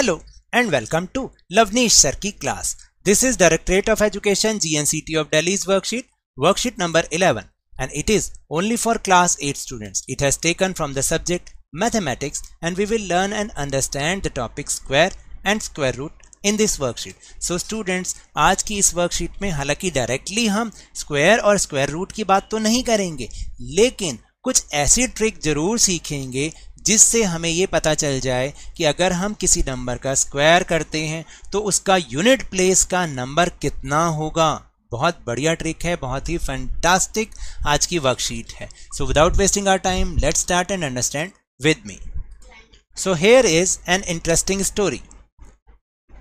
hello and welcome to Lovneesh sir की class this is directorate of education G N C T of Delhi's worksheet worksheet number 11 and it is only for class 8 students it has taken from the subject mathematics and we will learn and understand the topic square and square root in this worksheet so students आज की इस worksheet में हालांकि directly हम square और square root की बात तो नहीं करेंगे लेकिन कुछ ऐसी ट्रिक जरूर सीखेंगे जिससे हमें ये पता चल जाए कि अगर हम किसी नंबर का स्क्वायर करते हैं तो उसका यूनिट प्लेस का नंबर कितना होगा बहुत बढ़िया ट्रिक है बहुत ही फैंटास्टिक आज की वर्कशीट है so without wasting our time let start and understand with me so here is an interesting story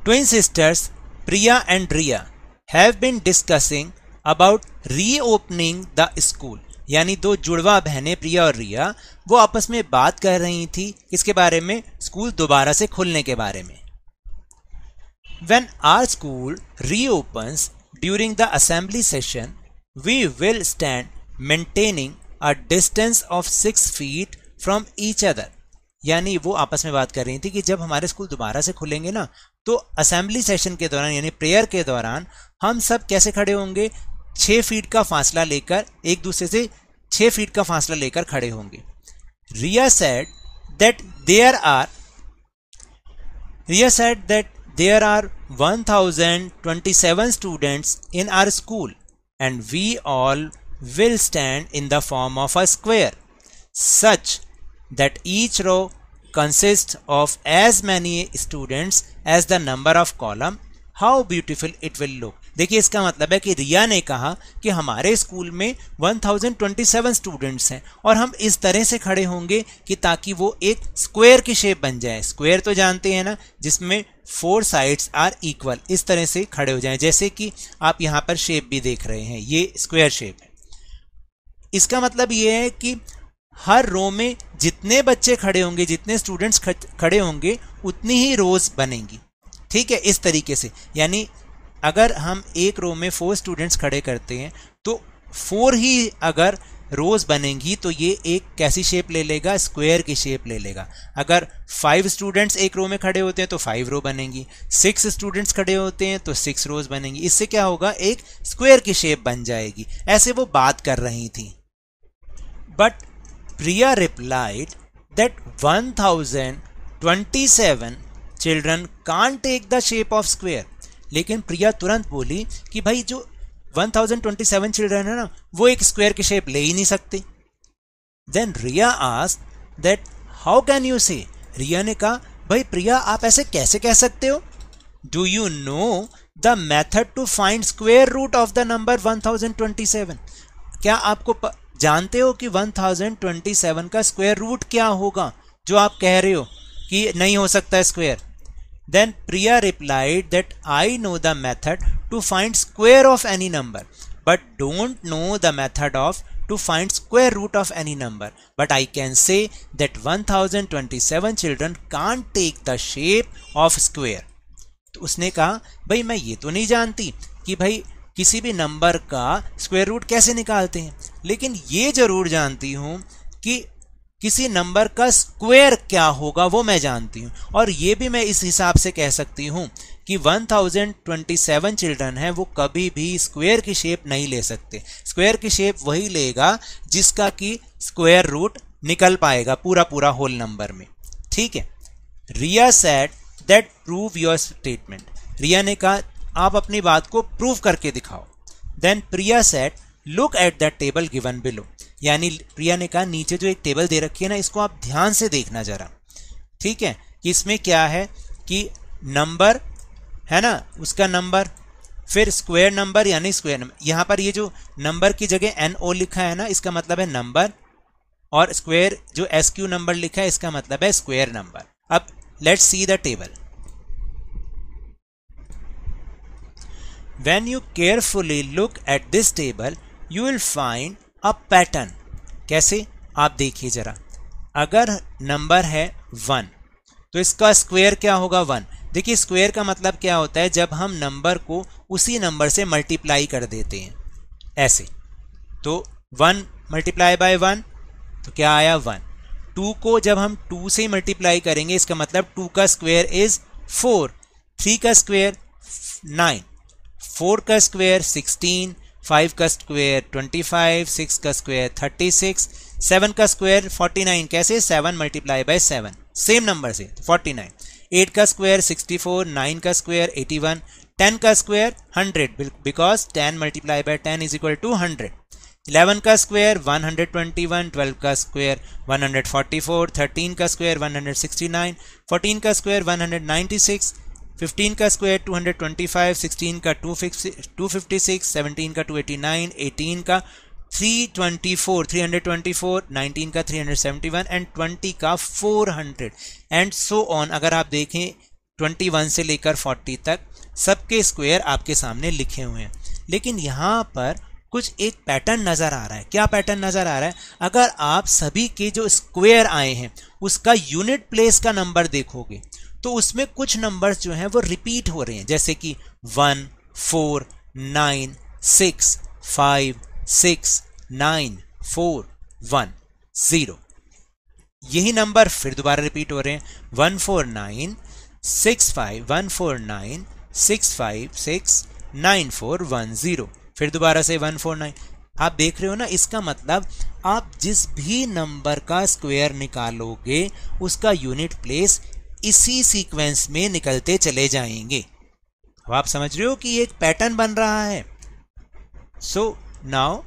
twin sisters Priya and Riya have been discussing about reopening the school यानी दो जुड़वा बहनें प्रिया और रिया वो आपस में बात कर रही थी किसके बारे में स्कूल दोबारा से खुलने के बारे में when our school reopens during the assembly session we will stand maintaining a distance of six feet from each other यानी वो आपस में बात कर रही थी कि जब हमारे स्कूल दोबारा से खुलेंगे ना तो असेंबली सेशन के दौरान यानी प्रेयर के दौरान हम सब कैसे खड़े होंगे छः फीट का फासला लेकर एक दूसरे से छः फीट का फासला लेकर खड़े होंगे Riya said that there are Riya said that there are seven students in our school and we all will stand in the form of a square such that each row consist of as many students as the number of column how beautiful it will look देखिए इसका मतलब है कि रिया ने कहा कि हमारे school में 1027 स्टूडेंट्स हैं और हम इस तरह से खड़े होंगे कि ताकि वो एक स्क्वायर की शेप बन जाए स्क्वायर तो जानते हैं ना जिसमें फोर साइड्स आर इक्वल इस तरह से खड़े हो जाएं जैसे कि आप यहाँ पर शेप भी देख रहे हैं ये स्क्वायर शेप है इसका मतलब ये है कि हर रो में जितने बच्चे खड़े होंगे जितने स्टूडेंट्स खड़े होंगे उतनी ही रोज बनेंगी ठीक है इस तरीके से यानी अगर हम एक रो में फोर स्टूडेंट्स खड़े करते हैं तो फोर ही अगर रोज बनेंगी तो ये एक कैसी शेप ले लेगा स्क्वायर की शेप ले लेगा अगर फाइव स्टूडेंट्स एक रो में खड़े होते हैं तो फाइव रो बनेंगी सिक्स स्टूडेंट्स खड़े होते हैं तो सिक्स रोज बनेंगी इससे क्या होगा एक स्क्वायर की शेप बन जाएगी ऐसे वो बात कर रही थी but Priya replied that one thousand twenty seven children can't take the shape of square लेकिन प्रिया तुरंत बोली कि भाई जो 1027 चिल्ड्रन है ना वो एक स्क्वेयर की शेप ले ही नहीं सकते then Riya ask that how can you say Riya ने कहा भाई प्रिया आप ऐसे कैसे कह सकते हो do you know the method to find square root of the number 1027 क्या आपको प, जानते हो कि 1027 का स्क्वेयर रूट क्या होगा जो आप कह रहे हो कि नहीं हो सकता square Then Priya replied that I know the method to find square of any number but don't know the method of to find square root of any number but I can say that 1027 children can't take the shape of square to usne kaha bhai main ye to nahi janti ki bhai किसी भी number का square root कैसे निकालते हैं लेकिन ये ज़रूर जानती हूँ कि किसी नंबर का स्क्वायर क्या होगा वो मैं जानती हूँ और ये भी मैं इस हिसाब से कह सकती हूँ कि 1027 चिल्ड्रन हैं वो कभी भी स्क्वायर की शेप नहीं ले सकते स्क्वायर की शेप वही लेगा जिसका कि स्क्वायर रूट निकल पाएगा पूरा पूरा होल नंबर में ठीक है Riya said that prove your statement Riya ने कहा आप अपनी बात को प्रूव करके दिखाओ then Priya said look at the table given below यानी प्रिया ने कहा नीचे जो एक टेबल दे रखी है ना इसको आप ध्यान से देखना ज़रा ठीक है कि इसमें क्या है कि नंबर है ना उसका नंबर फिर स्क्वायर नंबर यानी स्क्वायर नंबर यहाँ पर ये जो नंबर की जगह एन ओ लिखा है ना इसका मतलब है नंबर और स्क्वायर जो एस क्यू नंबर लिखा है इसका मतलब है स्क्वायर नंबर अब let's see the table when you carefully look at this table you will find अब पैटर्न कैसे आप देखिए ज़रा अगर नंबर है वन तो इसका स्क्वायर क्या होगा वन देखिए स्क्वायर का मतलब क्या होता है जब हम नंबर को उसी नंबर से मल्टीप्लाई कर देते हैं ऐसे तो वन मल्टीप्लाई बाय वन तो क्या आया वन टू को जब हम टू से मल्टीप्लाई करेंगे इसका मतलब टू का स्क्वायर इज़ फोर थ्री का स्क्वायर नाइन फोर का स्क्वायर सिक्सटीन फाइव का स्क्वायर ट्वेंटी फाइव सिक्स का स्क्वायर थर्टी सिक्स सेवन का स्क्वायर फोर्टी नाइन कैसे seven multiply by seven same number से फोर्टी नाइन एट का square sixty four nine का square eighty one ten का square hundred because ten multiply by ten is equal to hundred eleven का square one hundred twenty one twelve का square one hundred forty four thirteen का square one hundred sixty nine fourteen का square one hundred ninety six 15 का square 225, 16 का 256, 17 का 289, 18 का 324, 324, 19 का 371 and 20 का 400 एंड सो ऑन अगर आप देखें 21 से लेकर 40 तक सबके स्क्वायर आपके सामने लिखे हुए हैं लेकिन यहाँ पर कुछ एक पैटर्न नज़र आ रहा है क्या पैटर्न नज़र आ रहा है अगर आप सभी के जो स्क्वायर आए हैं उसका यूनिट प्लेस का नंबर देखोगे तो उसमें कुछ नंबर्स जो हैं वो रिपीट हो रहे हैं जैसे कि one four nine six five six nine four one zero यही नंबर फिर दोबारा रिपीट हो रहे हैं one four nine six five one four nine six five six nine four one zero फिर दोबारा से वन फोर नाइन आप देख रहे हो ना इसका मतलब आप जिस भी नंबर का स्क्वायर निकालोगे उसका यूनिट प्लेस इसी सीक्वेंस में निकलते चले जाएंगे अब आप समझ रहे हो कि एक पैटर्न बन रहा है so now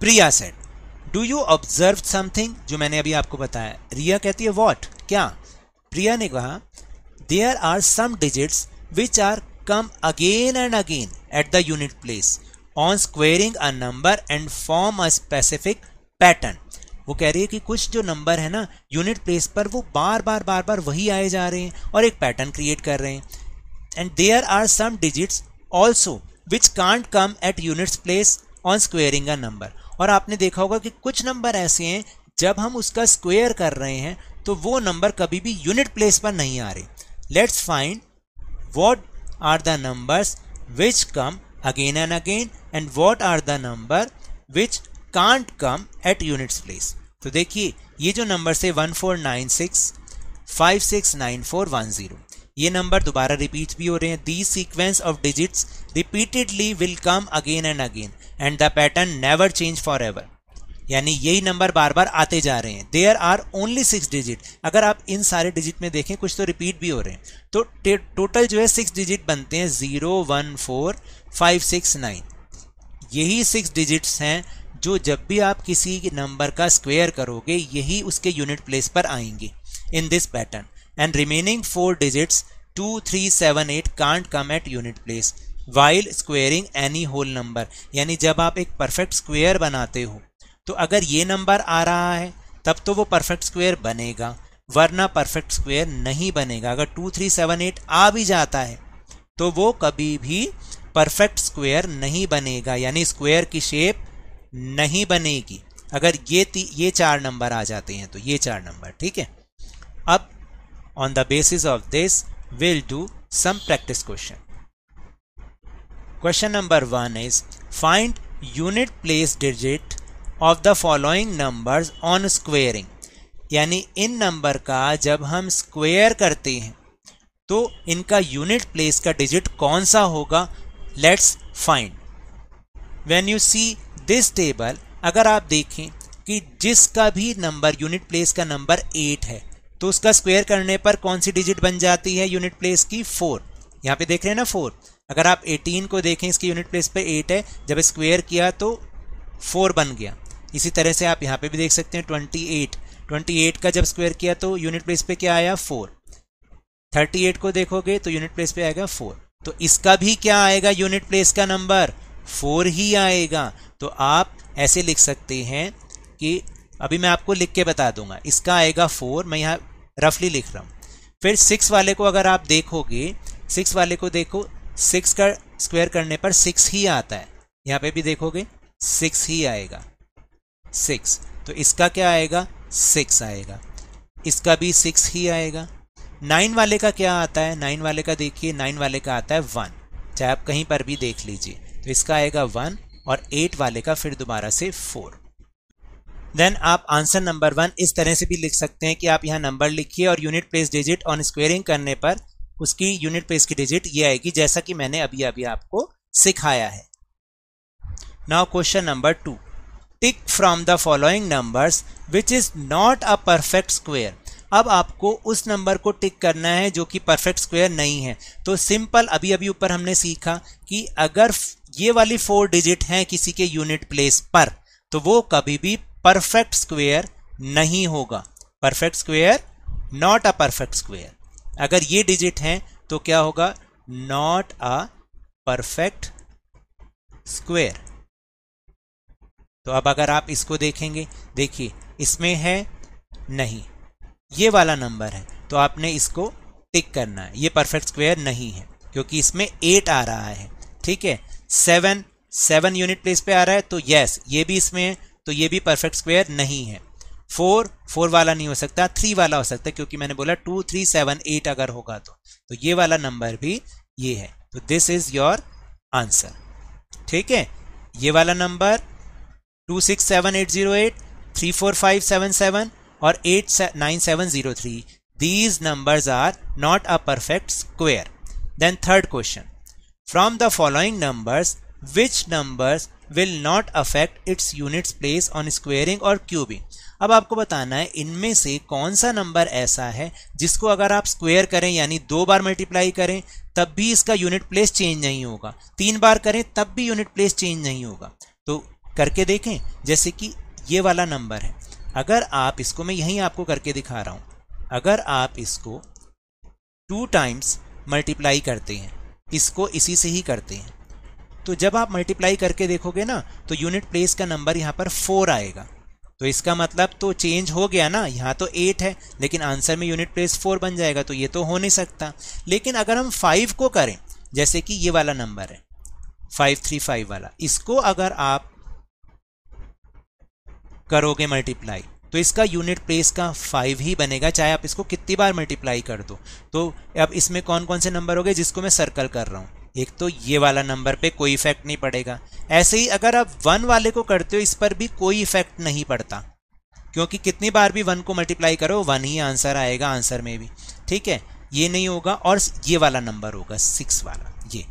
Priya said do you observe something जो मैंने अभी आपको बताया रिया कहती है वॉट क्या प्रिया ने कहा there are some digits which are come again and again at the unit place on squaring a number and form a specific pattern वो कह रही है कि कुछ जो नंबर है ना यूनिट प्लेस पर वो बार बार बार बार वही आए जा रहे हैं और एक पैटर्न क्रिएट कर रहे हैं and there are some digits also which can't come at units place on squaring a number और आपने देखा होगा कि कुछ नंबर ऐसे हैं जब हम उसका स्क्वेयर कर रहे हैं तो वो नंबर कभी भी यूनिट प्लेस पर नहीं आ रहे let's find what are the numbers which come again and again and what are the number which can't come at units place तो देखिए ये जो नंबर से one four nine six five six nine four one zero ये number दोबारा repeat भी हो रहे हैं the sequence of digits repeatedly will come again and again and the pattern never change for ever यानी यही नंबर बार बार आते जा रहे हैं there are only six digit अगर आप इन सारे डिजिट में देखें कुछ तो रिपीट भी हो रहे हैं तो टोटल जो है सिक्स डिजिट बनते हैं zero one four five six nine यही सिक्स डिजिट्स हैं जो जब भी आप किसी नंबर का स्क्वेयर करोगे यही उसके यूनिट प्लेस पर आएंगे in this pattern and remaining four digits two three seven eight can't come at unit place while squaring any whole number यानी जब आप एक परफेक्ट स्क्वेयर बनाते हो तो अगर ये नंबर आ रहा है तब तो वो परफेक्ट स्क्वेयर बनेगा वरना परफेक्ट स्क्वेयर नहीं बनेगा अगर टू थ्री सेवन एट आ भी जाता है तो वो कभी भी परफेक्ट स्क्वेयर नहीं बनेगा यानी स्क्वेयर की शेप नहीं बनेगी अगर ये ये चार नंबर आ जाते हैं तो ये चार नंबर ठीक है अब on the basis of this will do some practice question question number one is find unit place digit of the following number on squaring यानी इन नंबर का जब हम स्क्वेयर करते हैं तो इनका यूनिट प्लेस का डिजिट कौन सा होगा let's find when you see this table अगर आप देखें कि जिसका भी नंबर यूनिट प्लेस का नंबर एट है तो उसका स्क्वायर करने पर कौन सी डिजिट बन जाती है यूनिट प्लेस की फोर यहाँ पे देख रहे हैं ना फोर अगर आप एटीन को देखें इसकी यूनिट प्लेस पे एट है जब स्क्वेयर किया तो फोर बन गया इसी तरह से आप यहाँ पे भी देख सकते हैं ट्वेंटी एट ट्वेंटी एट का जब स्क्वेयर किया तो यूनिट प्लेस पे क्या आया फोर थर्टी एट को देखोगे तो यूनिट प्लेस पे आएगा फोर तो इसका भी क्या आएगा यूनिट प्लेस का नंबर फोर ही आएगा तो आप ऐसे लिख सकते हैं कि अभी मैं आपको लिख के बता दूंगा इसका आएगा फोर मैं यहाँ रफली लिख रहा हूँ फिर सिक्स वाले को अगर आप देखोगे सिक्स वाले को देखो सिक्स का स्क्वायर करने पर सिक्स ही आता है यहाँ पे भी देखोगे सिक्स ही आएगा सिक्स तो इसका क्या आएगा सिक्स आएगा इसका भी सिक्स ही आएगा नाइन वाले का क्या आता है नाइन वाले का देखिए नाइन वाले का आता है वन चाहे आप कहीं पर भी देख लीजिए तो इसका आएगा वन और एट वाले का फिर दोबारा से फोर देन आप आंसर नंबर वन इस तरह से भी लिख सकते हैं कि आप यहाँ नंबर लिखिए और unit place digit on squaring करने पर उसकी यूनिट प्लेस की डिजिट ये आएगी जैसा कि मैंने अभी अभी आपको सिखाया है now question number two tick from the following numbers which is not a perfect square अब आपको उस नंबर को टिक करना है जो कि परफेक्ट स्क्वायर नहीं है तो सिंपल अभी अभी ऊपर हमने सीखा कि अगर ये वाली फोर डिजिट हैं किसी के यूनिट प्लेस पर तो वो कभी भी परफेक्ट स्क्वेयर नहीं होगा perfect square not a perfect square अगर ये डिजिट हैं तो क्या होगा नॉट अ परफेक्ट स्क्वेयर तो अब अगर आप इसको देखेंगे देखिए इसमें है नहीं ये वाला नंबर है तो आपने इसको टिक करना है ये परफेक्ट स्क्वायर नहीं है क्योंकि इसमें एट आ रहा है ठीक है सेवन सेवन यूनिट प्लेस पे आ रहा है तो यस ये भी इसमें है तो ये भी परफेक्ट स्क्वायर नहीं है फोर फोर वाला नहीं हो सकता थ्री वाला हो सकता है क्योंकि मैंने बोला टू थ्री सेवन एट अगर होगा तो तो ये वाला नंबर भी ये है तो दिस इज योर आंसर ठीक है ये वाला number two six seven eight zero eight three four five seven seven और eight nine seven zero three these numbers are not a perfect square then third question from the following numbers which numbers will not affect its units place on squaring और cubing अब आपको बताना है इनमें से कौन सा नंबर ऐसा है जिसको अगर आप स्क्वेयर करें यानी दो बार मल्टीप्लाई करें तब भी इसका यूनिट प्लेस चेंज नहीं होगा तीन बार करें तब भी यूनिट प्लेस चेंज नहीं होगा तो करके देखें जैसे कि ये वाला नंबर है अगर आप इसको मैं यहीं आपको करके दिखा रहा हूँ अगर आप इसको टू टाइम्स मल्टीप्लाई करते हैं इसको इसी से ही करते हैं तो जब आप मल्टीप्लाई करके देखोगे ना तो यूनिट प्लेस का नंबर यहाँ पर फोर आएगा तो इसका मतलब तो चेंज हो गया ना यहाँ तो एट है लेकिन आंसर में यूनिट प्लेस फोर बन जाएगा तो ये तो हो नहीं सकता लेकिन अगर हम फाइव को करें जैसे कि ये वाला नंबर है फाइव थ्री फाइव वाला इसको अगर आप करोगे मल्टीप्लाई तो इसका यूनिट प्लेस का फाइव ही बनेगा चाहे आप इसको कितनी बार मल्टीप्लाई कर दो तो अब इसमें कौन कौन से नंबर हो गए जिसको मैं सर्कल कर रहा हूँ एक तो ये वाला नंबर पे कोई इफेक्ट नहीं पड़ेगा ऐसे ही अगर आप वन वाले को करते हो इस पर भी कोई इफेक्ट नहीं पड़ता क्योंकि कितनी बार भी वन को मल्टीप्लाई करो वन ही आंसर आएगा आंसर में भी ठीक है ये नहीं होगा और ये वाला नंबर होगा सिक्स वाला ये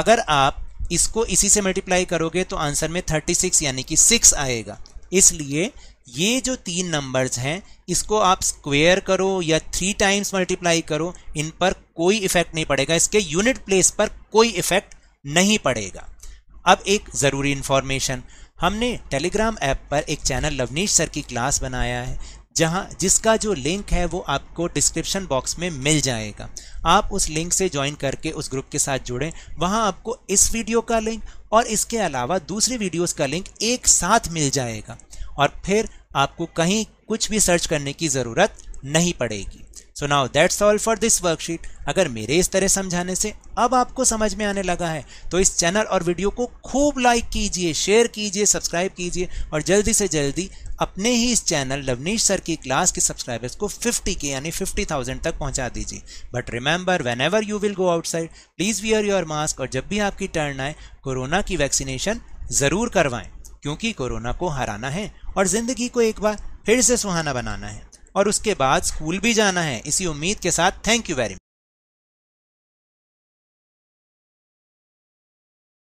अगर आप इसको इसी से मल्टीप्लाई करोगे तो आंसर में थर्टी सिक्स यानी कि सिक्स आएगा इसलिए ये जो तीन नंबर्स हैं इसको आप स्क्वेयर करो या थ्री टाइम्स मल्टीप्लाई करो इन पर कोई इफेक्ट नहीं पड़ेगा इसके यूनिट प्लेस पर कोई इफेक्ट नहीं पड़ेगा अब एक ज़रूरी इन्फॉर्मेशन हमने टेलीग्राम ऐप पर एक चैनल लवनीश सर की क्लास बनाया है जहाँ जिसका जो लिंक है वो आपको डिस्क्रिप्शन बॉक्स में मिल जाएगा आप उस लिंक से ज्वाइन करके उस ग्रुप के साथ जुड़ें वहाँ आपको इस वीडियो का लिंक और इसके अलावा दूसरी वीडियोस का लिंक एक साथ मिल जाएगा और फिर आपको कहीं कुछ भी सर्च करने की ज़रूरत नहीं पड़ेगी so now that's all for this worksheet अगर मेरे इस तरह समझाने से अब आपको समझ में आने लगा है तो इस चैनल और वीडियो को खूब लाइक कीजिए शेयर कीजिए सब्सक्राइब कीजिए और जल्दी से जल्दी अपने ही इस चैनल लवनीश सर की क्लास के सब्सक्राइबर्स को 50 के यानी 50,000 तक पहुंचा दीजिए but remember whenever you will go outside please wear your mask और जब भी आपकी टर्न आए कोरोना की वैक्सीनेशन ज़रूर करवाएं क्योंकि कोरोना को हराना है और ज़िंदगी को एक बार फिर से सुहाना बनाना है और उसके बाद स्कूल भी जाना है इसी उम्मीद के साथ थैंक यू वेरी मच